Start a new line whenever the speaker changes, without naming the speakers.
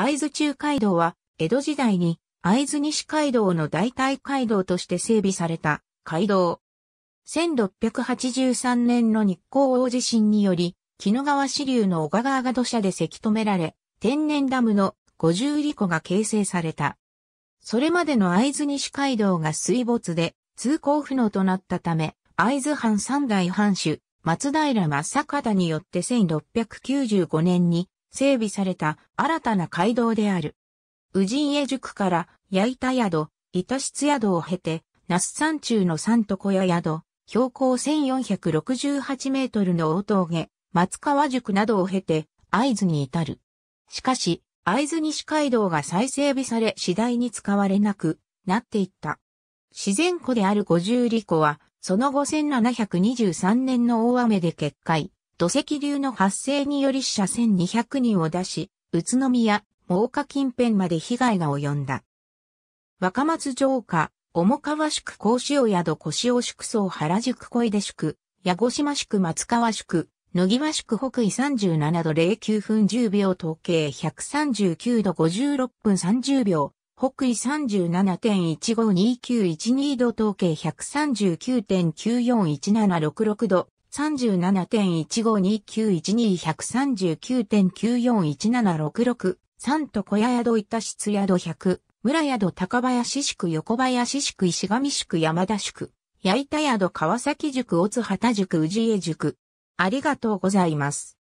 会津中街道は、江戸時代に会津西街道の代
替街道として整備された街道。1683年の日光大地震により、木野川支流の小川が土砂でせき止められ、天然ダムの五重里湖が形成された。それまでの会津西街道が水没で通行不能となったため、会津藩三代藩主、松平正方によって1695年に整備された新たな街道である。宇神家宿から八板宿、板室宿を経て、那須山中の三床屋宿、標高1468メートルの大峠、松川宿などを経て、会津に至る。しかし、会津西街道が再整備され次第に使われなくなっていった。自然湖である五十里湖は、その後1723年の大雨で決壊。土石流の発生により死者1200人を出し、宇都宮、真岡近辺まで被害が及んだ。若松城下、重川宿甲塩宿小塩宿総原宿小出宿、矢後島宿松川宿、野際宿北緯37度09分10秒統計139度56分30秒、北緯37.152912度統計139.941766度、37.152912139.941766.3と小屋宿板室宿100、村宿高林宿横林宿石上宿山田宿、八板宿川崎宿大津畑宿治江
宿。ありがとうございます。